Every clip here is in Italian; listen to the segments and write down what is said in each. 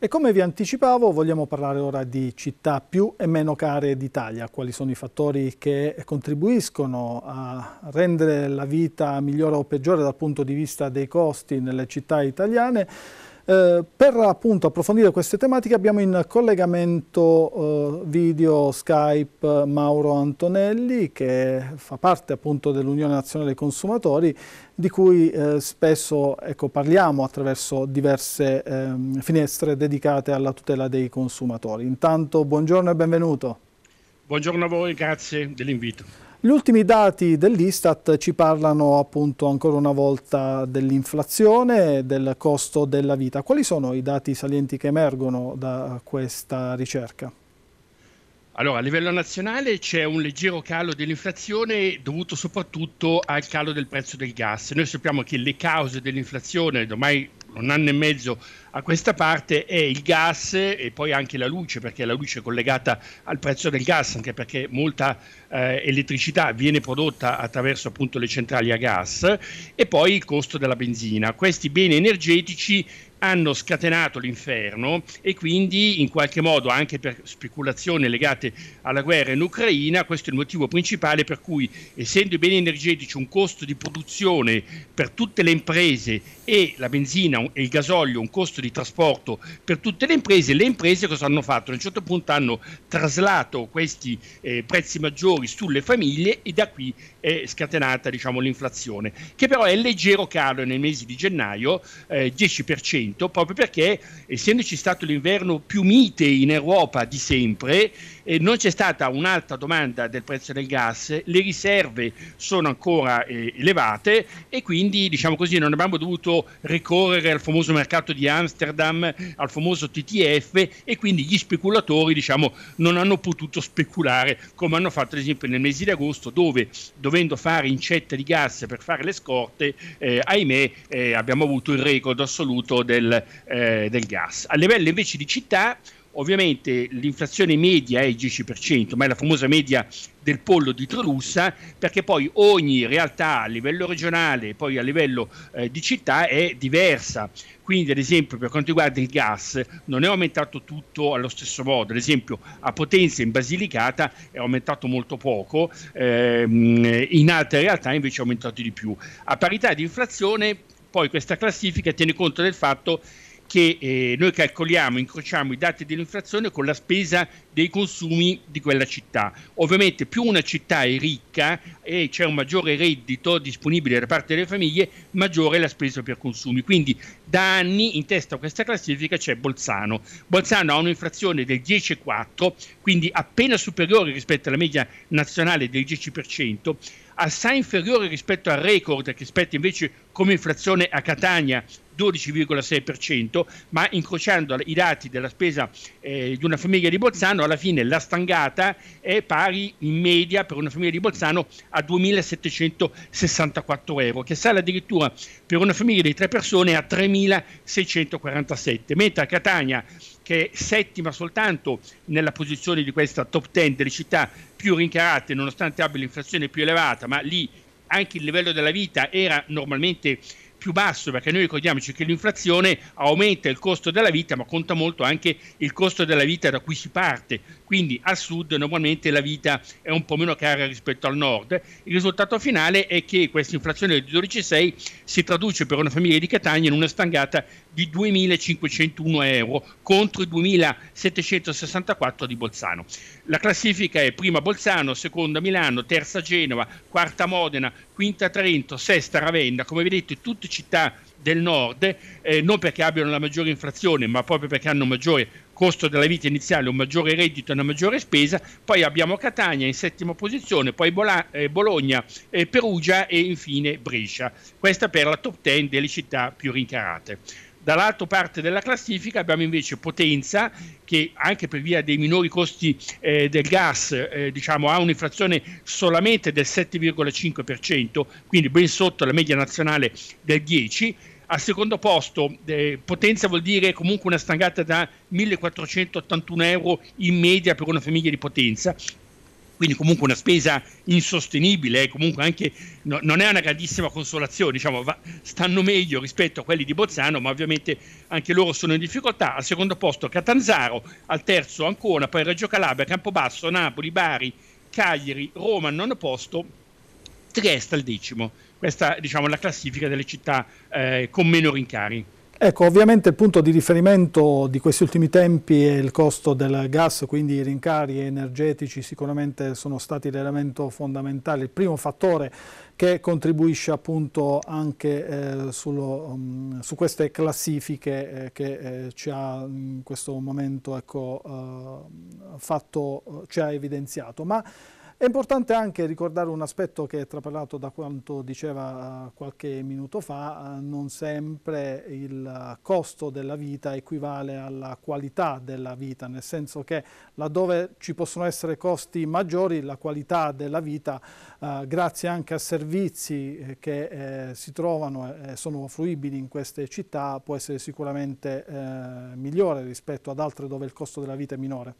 E come vi anticipavo vogliamo parlare ora di città più e meno care d'Italia, quali sono i fattori che contribuiscono a rendere la vita migliore o peggiore dal punto di vista dei costi nelle città italiane eh, per appunto approfondire queste tematiche abbiamo in collegamento eh, video Skype Mauro Antonelli che fa parte appunto dell'Unione Nazionale dei Consumatori di cui eh, spesso ecco, parliamo attraverso diverse ehm, finestre dedicate alla tutela dei consumatori. Intanto buongiorno e benvenuto. Buongiorno a voi, grazie dell'invito. Gli ultimi dati dell'Istat ci parlano appunto ancora una volta dell'inflazione, e del costo della vita. Quali sono i dati salienti che emergono da questa ricerca? Allora, a livello nazionale c'è un leggero calo dell'inflazione dovuto soprattutto al calo del prezzo del gas. Noi sappiamo che le cause dell'inflazione, ormai un anno e mezzo a questa parte è il gas e poi anche la luce, perché la luce è collegata al prezzo del gas, anche perché molta eh, elettricità viene prodotta attraverso appunto le centrali a gas e poi il costo della benzina. Questi beni energetici hanno scatenato l'inferno e quindi in qualche modo anche per speculazioni legate alla guerra in Ucraina, questo è il motivo principale per cui essendo i beni energetici un costo di produzione per tutte le imprese e la benzina e il gasolio un costo di trasporto per tutte le imprese, le imprese cosa hanno fatto? A un certo punto hanno traslato questi eh, prezzi maggiori sulle famiglie e da qui è scatenata diciamo, l'inflazione, che però è in leggero calo nei mesi di gennaio, eh, 10% 100%, proprio perché essendoci stato l'inverno più mite in Europa di sempre, eh, non c'è stata un'alta domanda del prezzo del gas, le riserve sono ancora eh, elevate e quindi diciamo così non abbiamo dovuto ricorrere al famoso mercato di Amsterdam, al famoso TTF e quindi gli speculatori diciamo, non hanno potuto speculare come hanno fatto ad esempio nel mese di agosto dove dovendo fare incetta di gas per fare le scorte, eh, ahimè eh, abbiamo avuto il record assoluto del del, eh, del gas. A livello invece di città, ovviamente l'inflazione media è il 10%, ma è la famosa media del pollo di Trolussa, perché poi ogni realtà a livello regionale e poi a livello eh, di città è diversa. Quindi, ad esempio, per quanto riguarda il gas, non è aumentato tutto allo stesso modo. Ad esempio, a Potenza in Basilicata è aumentato molto poco, ehm, in altre realtà invece è aumentato di più. A parità di inflazione poi questa classifica tiene conto del fatto che eh, noi calcoliamo, incrociamo i dati dell'inflazione con la spesa dei consumi di quella città. Ovviamente più una città è ricca e c'è un maggiore reddito disponibile da parte delle famiglie, maggiore è la spesa per consumi. Quindi da anni in testa a questa classifica c'è Bolzano. Bolzano ha un'inflazione del 10,4, quindi appena superiore rispetto alla media nazionale del 10% assai inferiore rispetto al record che spetta invece come inflazione a Catania 12,6%, ma incrociando i dati della spesa eh, di una famiglia di Bolzano alla fine la stangata è pari in media per una famiglia di Bolzano a 2.764 euro, che sale addirittura per una famiglia di tre persone a 3.647, mentre a Catania che è settima soltanto nella posizione di questa top 10 delle città più rincarate, nonostante abbia l'inflazione più elevata, ma lì anche il livello della vita era normalmente più basso, perché noi ricordiamoci che l'inflazione aumenta il costo della vita, ma conta molto anche il costo della vita da cui si parte. Quindi al sud normalmente la vita è un po' meno cara rispetto al nord. Il risultato finale è che questa inflazione del 12,6 si traduce per una famiglia di Catania in una stangata di 2.501 euro contro i 2.764 di Bolzano. La classifica è prima Bolzano, seconda Milano, terza Genova, quarta Modena, quinta Trento, sesta Ravenna. Come vedete tutti molte città del nord, eh, non perché abbiano la maggiore inflazione, ma proprio perché hanno un maggiore costo della vita iniziale, un maggiore reddito e una maggiore spesa, poi abbiamo Catania in settima posizione, poi Bola- eh, Bologna, eh, Perugia e infine Brescia. Questa per la top 10 delle città più rincarate. Dall'altra parte della classifica abbiamo invece Potenza che anche per via dei minori costi eh, del gas eh, diciamo, ha un'inflazione solamente del 7,5%, quindi ben sotto la media nazionale del 10%. Al secondo posto, eh, potenza vuol dire comunque una stangata da 1481 euro in media per una famiglia di potenza, quindi comunque una spesa insostenibile, eh, comunque anche no, non è una grandissima consolazione, diciamo, va, stanno meglio rispetto a quelli di Bozzano, ma ovviamente anche loro sono in difficoltà. Al secondo posto Catanzaro, al terzo Ancona, poi Reggio Calabria, Campobasso, Napoli, Bari, Cagliari, Roma al nono posto, Trieste al decimo. Questa diciamo, è la classifica delle città eh, con meno rincari. Ecco, ovviamente il punto di riferimento di questi ultimi tempi è il costo del gas, quindi i rincari energetici sicuramente sono stati l'elemento fondamentale, il primo fattore che contribuisce appunto anche eh, sullo, um, su queste classifiche eh, che eh, ci ha in questo momento ecco, eh, fatto, ci ha evidenziato. Ma è importante anche ricordare un aspetto che è trapelato da quanto diceva eh, qualche minuto fa, eh, non sempre il costo della vita equivale alla qualità della vita, nel senso che laddove ci possono essere costi maggiori, la qualità della vita, eh, grazie anche a servizi che si trovano e sono fruibili in queste città, può essere sicuramente migliore rispetto ad altre dove il costo della vita è minore.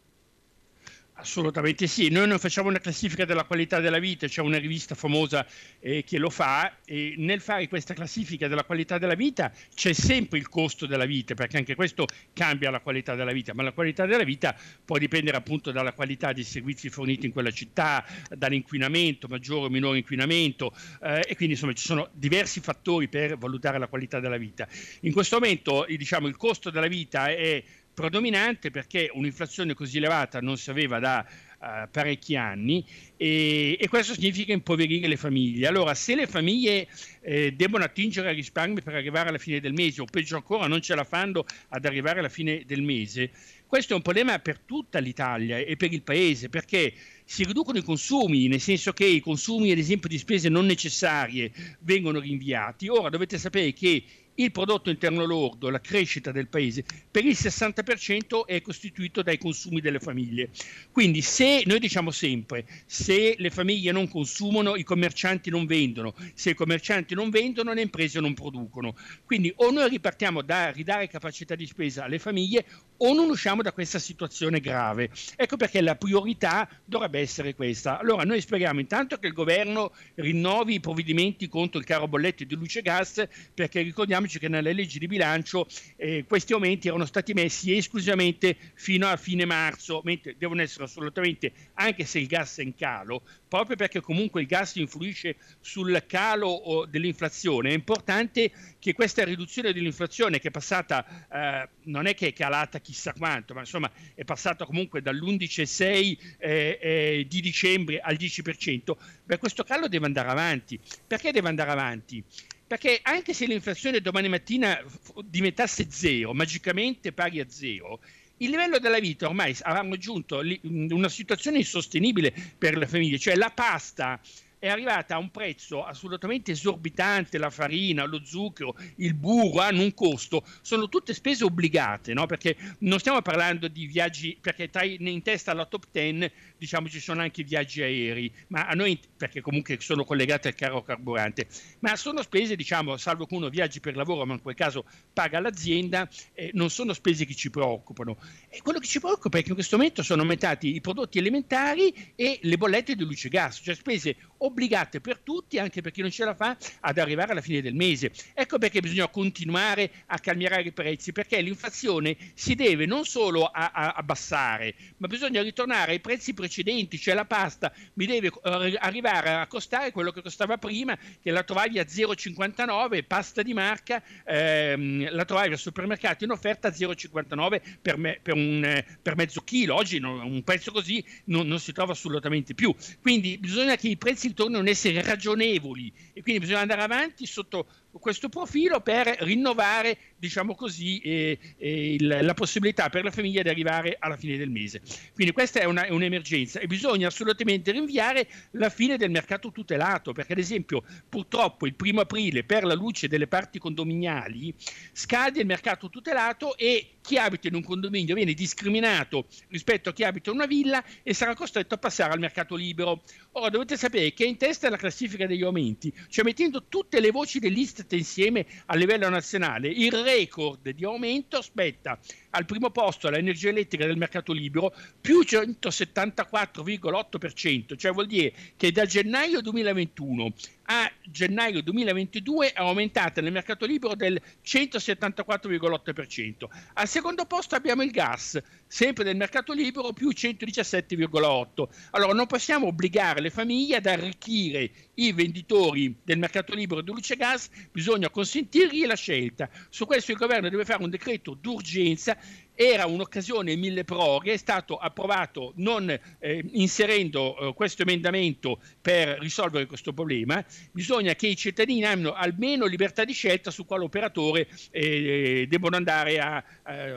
Assolutamente sì, noi non facciamo una classifica della qualità della vita, c'è una rivista famosa eh, che lo fa e nel fare questa classifica della qualità della vita c'è sempre il costo della vita perché anche questo cambia la qualità della vita, ma la qualità della vita può dipendere appunto dalla qualità dei servizi forniti in quella città, dall'inquinamento, maggiore o minore inquinamento eh, e quindi insomma ci sono diversi fattori per valutare la qualità della vita. In questo momento diciamo, il costo della vita è predominante perché un'inflazione così elevata non si aveva da uh, parecchi anni e, e, questo significa impoverire le famiglie. Allora, se le famiglie eh, devono attingere ai risparmi per arrivare alla fine del mese o peggio ancora non ce la fanno ad arrivare alla fine del mese, questo è un problema per tutta l'Italia e per il Paese perché si riducono i consumi, nel senso che i consumi, ad esempio, di spese non necessarie vengono rinviati. Ora dovete sapere che il prodotto interno lordo, la crescita del paese, per il 60% è costituito dai consumi delle famiglie. Quindi se noi diciamo sempre, se le famiglie non consumano, i commercianti non vendono, se i commercianti non vendono, le imprese non producono. Quindi o noi ripartiamo da ridare capacità di spesa alle famiglie o non usciamo da questa situazione grave. Ecco perché la priorità dovrebbe essere questa. Allora noi speriamo intanto che il governo rinnovi i provvedimenti contro il caro bolletto di luce e gas perché ricordiamo economici che nelle leggi di bilancio eh, questi aumenti erano stati messi esclusivamente fino a fine marzo, mentre devono essere assolutamente, anche se il gas è in calo, proprio perché comunque il gas influisce sul calo dell'inflazione, è importante che questa riduzione dell'inflazione che è passata, eh, non è che è calata chissà quanto, ma insomma è passata comunque dall'11,6 eh, eh, di dicembre al 10%, beh, questo calo deve andare avanti. Perché deve andare avanti? Perché anche se l'inflazione domani mattina diventasse zero, magicamente pari a zero, il livello della vita ormai ha raggiunto una situazione insostenibile per le famiglie, cioè la pasta è arrivata a un prezzo assolutamente esorbitante la farina, lo zucchero, il burro hanno un costo, sono tutte spese obbligate, no? perché non stiamo parlando di viaggi, perché tra in testa alla top 10 diciamo ci sono anche i viaggi aerei, ma a noi perché comunque sono collegate al caro carburante, ma sono spese diciamo salvo che uno viaggi per lavoro, ma in quel caso paga l'azienda, eh, non sono spese che ci preoccupano. E quello che ci preoccupa è che in questo momento sono aumentati i prodotti alimentari e le bollette di luce e gas, cioè spese obbligate per tutti, anche per chi non ce la fa, ad arrivare alla fine del mese. Ecco perché bisogna continuare a calmierare i prezzi, perché l'inflazione si deve non solo a, a abbassare, ma bisogna ritornare ai prezzi precedenti, cioè la pasta mi deve eh, arrivare a costare quello che costava prima, che la trovaglia a 0,59, pasta di marca, ehm, la trovaglia al supermercato in offerta a 0,59 per, me, per, un, eh, per mezzo chilo. Oggi non, un prezzo così non, non si trova assolutamente più. Quindi bisogna che i prezzi tornano a essere ragionevoli e quindi bisogna andare avanti sotto questo profilo per rinnovare, diciamo così, eh, eh, il, la possibilità per la famiglia di arrivare alla fine del mese. Quindi questa è, una, è, un'emergenza e bisogna assolutamente rinviare la fine del mercato tutelato, perché ad esempio purtroppo il primo aprile per la luce delle parti condominiali scade il mercato tutelato e chi abita in un condominio viene discriminato rispetto a chi abita in una villa e sarà costretto a passare al mercato libero. Ora dovete sapere che è in testa la classifica degli aumenti, cioè mettendo tutte le voci dell'Istat insieme a livello nazionale, il record di aumento spetta al primo posto l'energia elettrica del mercato libero più 174,8%, cioè vuol dire che da gennaio 2021 a gennaio 2022 è aumentata nel mercato libero del 174,8%. Al secondo posto abbiamo il gas, sempre del mercato libero più 117,8%. Allora non possiamo obbligare le famiglie ad arricchire i venditori del mercato libero di luce e gas, bisogna consentirgli la scelta. Su questo il governo deve fare un decreto d'urgenza era un'occasione mille proroghe, è stato approvato non eh, inserendo eh, questo emendamento per risolvere questo problema, bisogna che i cittadini abbiano almeno libertà di scelta su quale operatore eh, devono, andare a,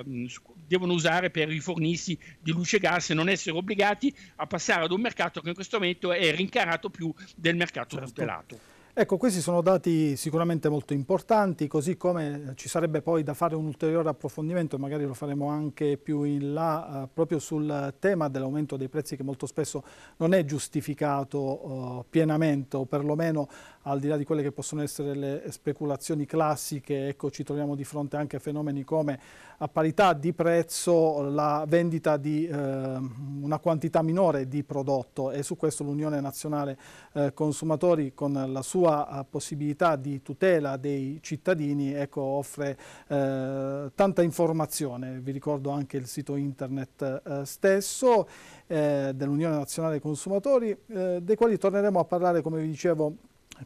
mm, devono usare per rifornirsi di luce e gas e non essere obbligati a passare ad un mercato che in questo momento è rincarato più del mercato certo. tutelato. Ecco, questi sono dati sicuramente molto importanti, così come eh, ci sarebbe poi da fare un ulteriore approfondimento, magari lo faremo anche più in là, eh, proprio sul tema dell'aumento dei prezzi che molto spesso non è giustificato eh, pienamente o perlomeno al di là di quelle che possono essere le speculazioni classiche, ecco, ci troviamo di fronte anche a fenomeni come a parità di prezzo la vendita di eh, una quantità minore di prodotto e su questo l'Unione Nazionale eh, Consumatori con la sua sua eh, possibilità di tutela dei cittadini ecco, offre eh, tanta informazione, vi ricordo anche il sito internet eh, stesso eh, dell'Unione Nazionale Consumatori, eh, dei quali torneremo a parlare come vi dicevo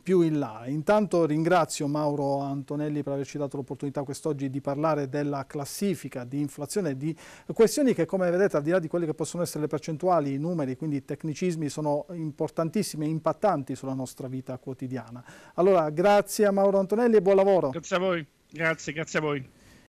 più in là. Intanto ringrazio Mauro Antonelli per averci dato l'opportunità quest'oggi di parlare della classifica di inflazione, di questioni che come vedete al di là di quelle che possono essere le percentuali, i numeri, quindi i tecnicismi sono importantissimi e impattanti sulla nostra vita quotidiana. Allora grazie a Mauro Antonelli e buon lavoro. Grazie a voi, grazie, grazie a voi.